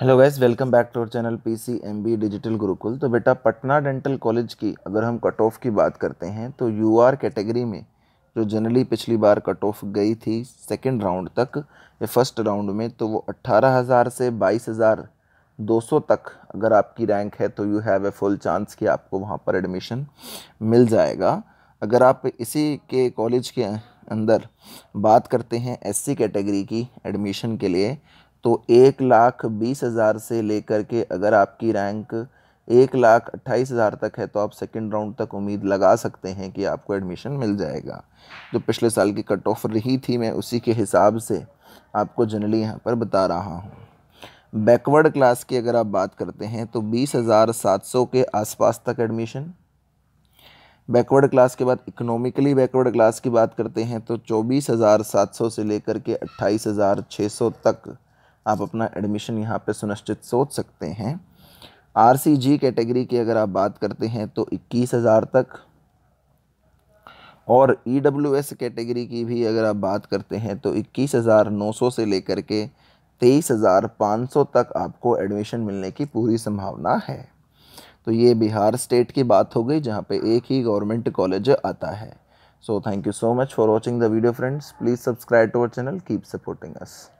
hello guys welcome back to our channel PCMB digital Gurukul तो बेटा Patna dental college की अगर हम कट ऑफ की बात करते हैं तो यूआर कैटेगरी में जो जनरली पिछली बार कट ऑफ गई थी सेकंड राउंड तक या फर्स्ट राउंड में तो वो 18,000 से 22,200 तक अगर आपकी रैंक है तो you have a full chance कि आपको वहाँ पर एडमिशन मिल जाएगा अगर आप इसी के कॉलेज के अंदर बात करते हैं एससी कैटेगरी की एडमिशन के लिए तो एक लाख बीस हज़ार से लेकर के अगर आपकी रैंक एक लाख अट्ठाईस हज़ार तक है तो आप सेकंड राउंड तक उम्मीद लगा सकते हैं कि आपको एडमिशन मिल जाएगा जो पिछले साल की कट ऑफ रही थी मैं उसी के हिसाब से आपको जनरली यहाँ पर बता रहा हूँ बैकवर्ड क्लास की अगर आप बात करते हैं तो बीस हज़ार सात सौ के आसपास तक एडमिशन बैकवर्ड क्लास के बाद इकोनॉमिकली बैकवर्ड क्लास की बात करते हैं तो चौबीस हज़ार सात सौ से लेकर के अट्ठाईस हज़ार छः सौ तक आप अपना एडमिशन यहाँ पे सुनिश्चित सोच सकते हैं आर सी जी कैटेगरी की अगर आप बात करते हैं तो इक्कीस हज़ार तक और ई डब्ल्यू एस कैटेगरी की भी अगर आप बात करते हैं तो इक्कीस हज़ार नौ सौ से लेकर के तेईस हज़ार पाँच सौ तक आपको एडमिशन मिलने की पूरी संभावना है तो ये बिहार स्टेट की बात हो गई जहाँ पे एक ही गवर्नमेंट कॉलेज आता है so thank you so much for watching the video friends please subscribe to our channel keep supporting us